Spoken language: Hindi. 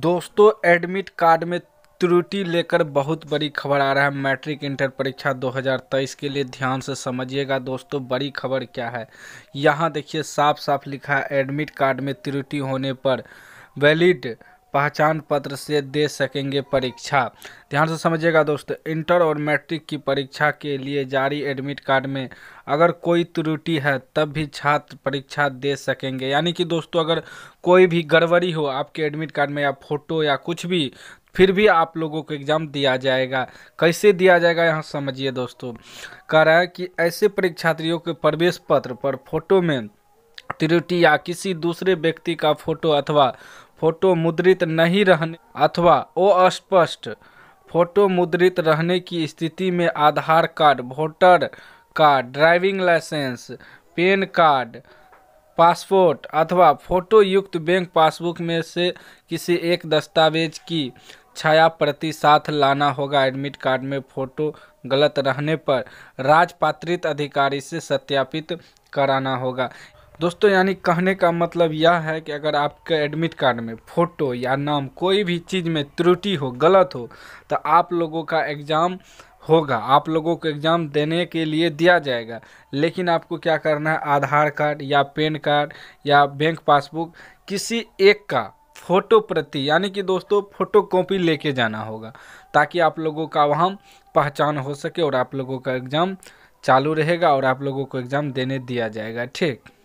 दोस्तों एडमिट कार्ड में त्रुटि लेकर बहुत बड़ी खबर आ रहा है मैट्रिक इंटर परीक्षा 2023 के लिए ध्यान से समझिएगा दोस्तों बड़ी खबर क्या है यहाँ देखिए साफ साफ लिखा है एडमिट कार्ड में त्रुटि होने पर वैलिड पहचान पत्र से दे सकेंगे परीक्षा ध्यान से समझिएगा दोस्तों इंटर और मैट्रिक की परीक्षा के लिए जारी एडमिट कार्ड में अगर कोई त्रुटि है तब भी छात्र परीक्षा दे सकेंगे यानी कि दोस्तों अगर कोई भी गड़बड़ी हो आपके एडमिट कार्ड में या फोटो या कुछ भी फिर भी आप लोगों को एग्ज़ाम दिया जाएगा कैसे दिया जाएगा यहाँ समझिए दोस्तों कह रहा है कि ऐसे परीक्षार्थियों के प्रवेश पत्र पर फोटो में त्रुटि या किसी दूसरे व्यक्ति का फोटो अथवा फोटो मुद्रित नहीं रहने अथवा अस्पष्ट फोटो मुद्रित रहने की स्थिति में Aadhaar card voter card driving licence PAN card passport अथवा फोटो युक्त बैंक पासबुक में से किसी एक दस्तावेज की छाया प्रति साथ लाना होगा एडमिट कार्ड में फोटो गलत रहने पर राजपात्रित अधिकारी से सत्यापित कराना होगा दोस्तों यानी कहने का मतलब यह है कि अगर आपके एडमिट कार्ड में फ़ोटो या नाम कोई भी चीज़ में त्रुटि हो गलत हो तो आप लोगों का एग्ज़ाम होगा आप लोगों को एग्ज़ाम देने के लिए दिया जाएगा लेकिन आपको क्या करना है आधार कार्ड या पैन कार्ड या बैंक पासबुक किसी एक का फ़ोटो प्रति यानी कि दोस्तों फ़ोटो कॉपी लेके जाना होगा ताकि आप लोगों का वहाँ पहचान हो सके और आप लोगों का एग्ज़ाम चालू रहेगा और आप लोगों को एग्ज़ाम देने दिया जाएगा ठीक